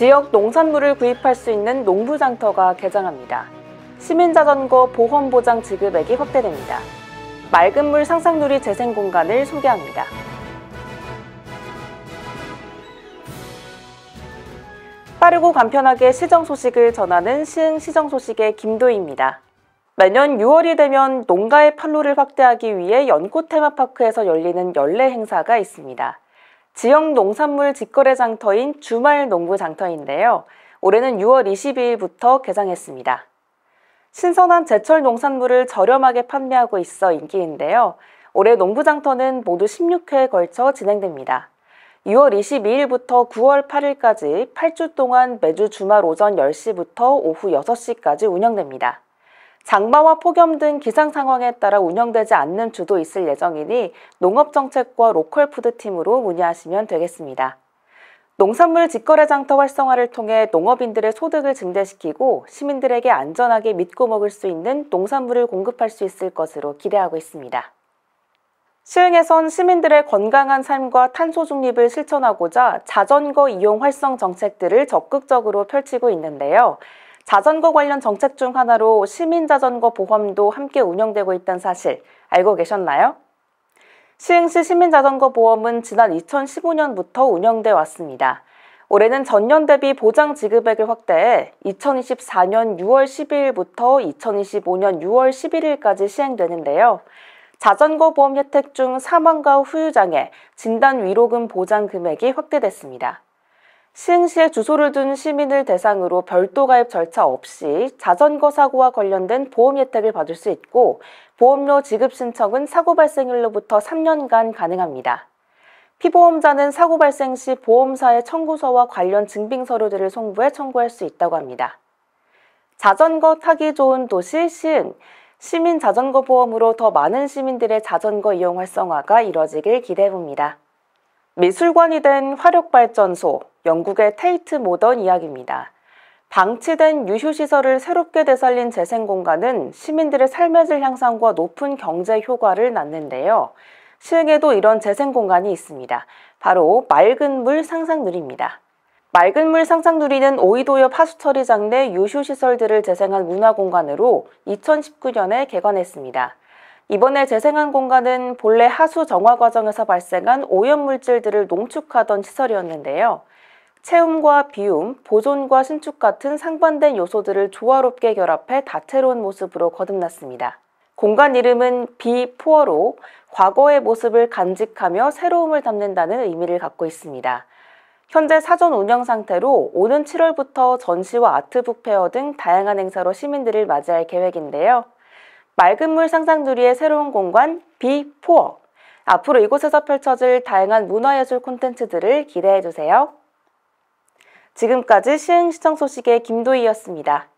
지역 농산물을 구입할 수 있는 농부장터가 개장합니다. 시민자전거 보험보장 지급액이 확대됩니다. 맑은 물 상상놀이 재생 공간을 소개합니다. 빠르고 간편하게 시정 소식을 전하는 시흥 시정 소식의 김도희입니다. 매년 6월이 되면 농가의 판로를 확대하기 위해 연꽃 테마파크에서 열리는 연례 행사가 있습니다. 지역 농산물 직거래 장터인 주말 농부 장터인데요. 올해는 6월 22일부터 개장했습니다. 신선한 제철 농산물을 저렴하게 판매하고 있어 인기인데요. 올해 농부장터는 모두 16회에 걸쳐 진행됩니다. 6월 22일부터 9월 8일까지 8주 동안 매주 주말 오전 10시부터 오후 6시까지 운영됩니다. 장마와 폭염 등 기상 상황에 따라 운영되지 않는 주도 있을 예정이니 농업정책과 로컬푸드팀으로 문의하시면 되겠습니다. 농산물 직거래 장터 활성화를 통해 농업인들의 소득을 증대시키고 시민들에게 안전하게 믿고 먹을 수 있는 농산물을 공급할 수 있을 것으로 기대하고 있습니다. 시흥에선 시민들의 건강한 삶과 탄소 중립을 실천하고자 자전거 이용 활성 정책들을 적극적으로 펼치고 있는데요. 자전거 관련 정책 중 하나로 시민자전거 보험도 함께 운영되고 있다는 사실 알고 계셨나요? 시흥시 시민자전거 보험은 지난 2015년부터 운영돼 왔습니다. 올해는 전년 대비 보장 지급액을 확대해 2024년 6월 12일부터 2025년 6월 11일까지 시행되는데요. 자전거 보험 혜택 중 사망과 후유장애, 진단 위로금 보장 금액이 확대됐습니다. 시흥시에 주소를 둔 시민을 대상으로 별도 가입 절차 없이 자전거 사고와 관련된 보험 혜택을 받을 수 있고 보험료 지급 신청은 사고 발생일로부터 3년간 가능합니다. 피보험자는 사고 발생 시 보험사의 청구서와 관련 증빙 서류들을 송부해 청구할 수 있다고 합니다. 자전거 타기 좋은 도시 시흥 시민 자전거 보험으로 더 많은 시민들의 자전거 이용 활성화가 이뤄지길 기대해 봅니다. 미술관이 된 화력발전소 영국의 테이트 모던 이야기입니다. 방치된 유휴시설을 새롭게 되살린 재생공간은 시민들의 삶의 질 향상과 높은 경제 효과를 낳는데요. 시흥에도 이런 재생공간이 있습니다. 바로 맑은 물 상상누리입니다. 맑은 물 상상누리는 오이도여 파수처리장 내 유휴시설들을 재생한 문화공간으로 2019년에 개관했습니다. 이번에 재생한 공간은 본래 하수 정화 과정에서 발생한 오염물질들을 농축하던 시설이었는데요. 체움과 비움, 보존과 신축 같은 상반된 요소들을 조화롭게 결합해 다채로운 모습으로 거듭났습니다. 공간 이름은 비포어로 과거의 모습을 간직하며 새로움을 담는다는 의미를 갖고 있습니다. 현재 사전 운영 상태로 오는 7월부터 전시와 아트북 페어 등 다양한 행사로 시민들을 맞이할 계획인데요. 맑은 물 상상누리의 새로운 공간 비포어 앞으로 이곳에서 펼쳐질 다양한 문화예술 콘텐츠들을 기대해주세요. 지금까지 시흥시청 소식의 김도희였습니다.